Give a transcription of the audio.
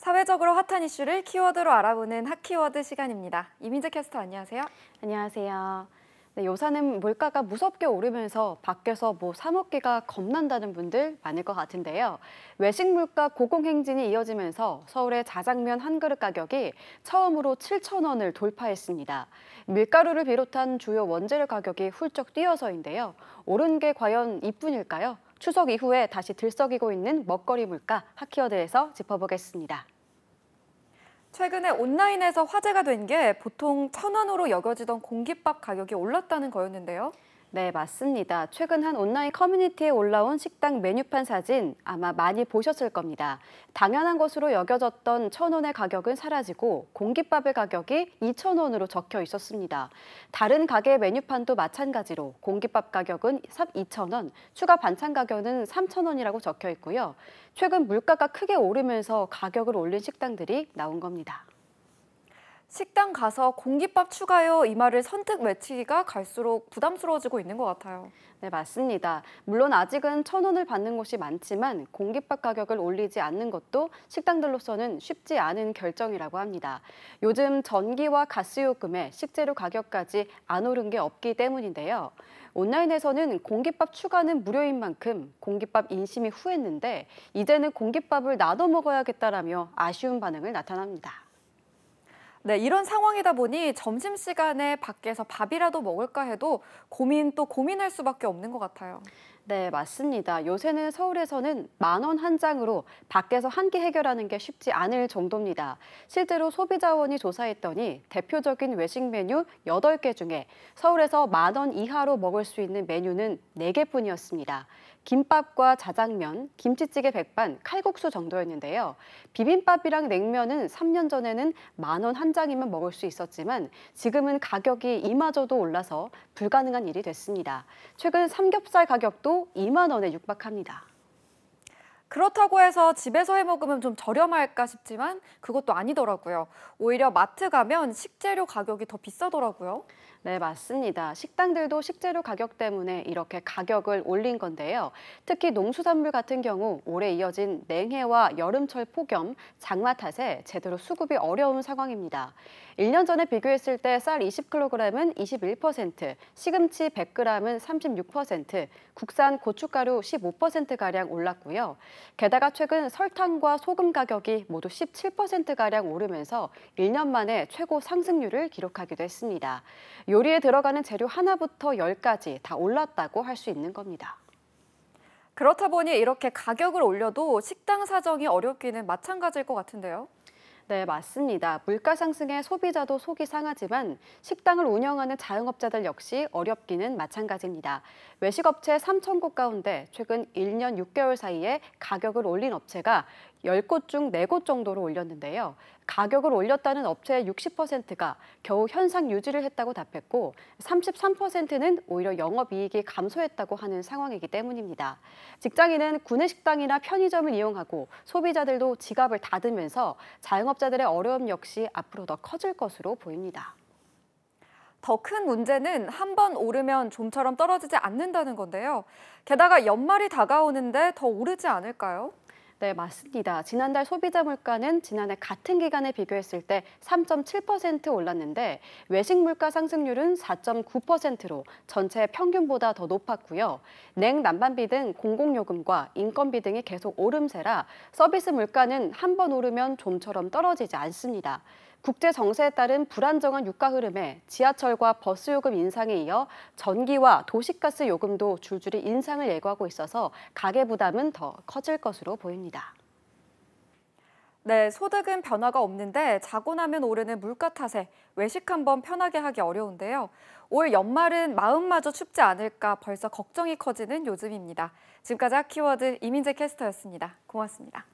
사회적으로 핫한 이슈를 키워드로 알아보는 핫키워드 시간입니다. 이민재 캐스터 안녕하세요. 안녕하세요. 네, 요사는 물가가 무섭게 오르면서 밖에서 뭐 사먹기가 겁난다는 분들 많을 것 같은데요. 외식 물가 고공행진이 이어지면서 서울의 자장면 한 그릇 가격이 처음으로 7천 원을 돌파했습니다. 밀가루를 비롯한 주요 원재료 가격이 훌쩍 뛰어서인데요. 오른 게 과연 이뿐일까요? 추석 이후에 다시 들썩이고 있는 먹거리 물가 하키워드에서 짚어보겠습니다. 최근에 온라인에서 화제가 된 게 보통 천 원으로 여겨지던 공깃밥 가격이 올랐다는 거였는데요. 네, 맞습니다. 최근 한 온라인 커뮤니티에 올라온 식당 메뉴판 사진 아마 많이 보셨을 겁니다. 당연한 것으로 여겨졌던 천원의 가격은 사라지고 공깃밥의 가격이 2천원으로 적혀 있었습니다. 다른 가게 메뉴판도 마찬가지로 공깃밥 가격은 2천원, 추가 반찬 가격은 3천원이라고 적혀 있고요. 최근 물가가 크게 오르면서 가격을 올린 식당들이 나온 겁니다. 식당 가서 공깃밥 추가요 이 말을 선택 외치기가 갈수록 부담스러워지고 있는 것 같아요. 네, 맞습니다. 물론 아직은 천 원을 받는 곳이 많지만 공깃밥 가격을 올리지 않는 것도 식당들로서는 쉽지 않은 결정이라고 합니다. 요즘 전기와 가스요금에 식재료 가격까지 안 오른 게 없기 때문인데요. 온라인에서는 공깃밥 추가는 무료인 만큼 공깃밥 인심이 후했는데 이제는 공깃밥을 나눠 먹어야겠다라며 아쉬운 반응을 나타납니다. 네, 이런 상황이다 보니 점심시간에 밖에서 밥이라도 먹을까 해도 고민 또 고민할 수밖에 없는 것 같아요. 네, 맞습니다. 요새는 서울에서는 만원 한 장으로 밖에서 한 끼 해결하는 게 쉽지 않을 정도입니다. 실제로 소비자원이 조사했더니 대표적인 외식 메뉴 8개 중에 서울에서 만원 이하로 먹을 수 있는 메뉴는 4개뿐이었습니다. 김밥과 자장면, 김치찌개 백반, 칼국수 정도였는데요. 비빔밥이랑 냉면은 3년 전에는 만 원 한 장이면 먹을 수 있었지만 지금은 가격이 이마저도 올라서 불가능한 일이 됐습니다. 최근 삼겹살 가격도 2만 원에 육박합니다. 그렇다고 해서 집에서 해 먹으면 좀 저렴할까 싶지만 그것도 아니더라고요. 오히려 마트 가면 식재료 가격이 더 비싸더라고요. 네, 맞습니다. 식당들도 식재료 가격 때문에 이렇게 가격을 올린 건데요. 특히 농수산물 같은 경우 올해 이어진 냉해와 여름철 폭염, 장마 탓에 제대로 수급이 어려운 상황입니다. 1년 전에 비교했을 때 쌀 20kg은 21%, 시금치 100g은 36%, 국산 고춧가루 15%가량 올랐고요. 게다가 최근 설탕과 소금 가격이 모두 17%가량 오르면서 1년 만에 최고 상승률을 기록하기도 했습니다. 요리에 들어가는 재료 하나부터 열까지다 올랐다고 할 수 있는 겁니다. 그렇다 보니 이렇게 가격을 올려도 식당 사정이 어렵기는 마찬가지일 것 같은데요. 네, 맞습니다. 물가 상승에 소비자도 속이 상하지만 식당을 운영하는 자영업자들 역시 어렵기는 마찬가지입니다. 외식업체 3천 곳 가운데 최근 1년 6개월 사이에 가격을 올린 업체가 10곳 중 4곳 정도로 올렸는데요. 가격을 올렸다는 업체의 60%가 겨우 현상 유지를 했다고 답했고 33%는 오히려 영업이익이 감소했다고 하는 상황이기 때문입니다. 직장인은 구내식당이나 편의점을 이용하고 소비자들도 지갑을 닫으면서 자영업자들의 어려움 역시 앞으로 더 커질 것으로 보입니다. 더 큰 문제는 한 번 오르면 좀처럼 떨어지지 않는다는 건데요. 게다가 연말이 다가오는데 더 오르지 않을까요? 네, 맞습니다. 지난달 소비자 물가는 지난해 같은 기간에 비교했을 때 3.7% 올랐는데 외식 물가 상승률은 4.9%로 전체 평균보다 더 높았고요. 냉 난방비 등 공공요금과 인건비 등이 계속 오름세라 서비스 물가는 한번 오르면 좀처럼 떨어지지 않습니다. 국제 정세에 따른 불안정한 유가 흐름에 지하철과 버스 요금 인상에 이어 전기와 도시가스 요금도 줄줄이 인상을 예고하고 있어서 가계 부담은 더 커질 것으로 보입니다. 네, 소득은 변화가 없는데 자고 나면 오르는 물가 탓에 외식 한번 편하게 하기 어려운데요. 올 연말은 마음마저 춥지 않을까 벌써 걱정이 커지는 요즘입니다. 지금까지 키워드 이민재 캐스터였습니다. 고맙습니다.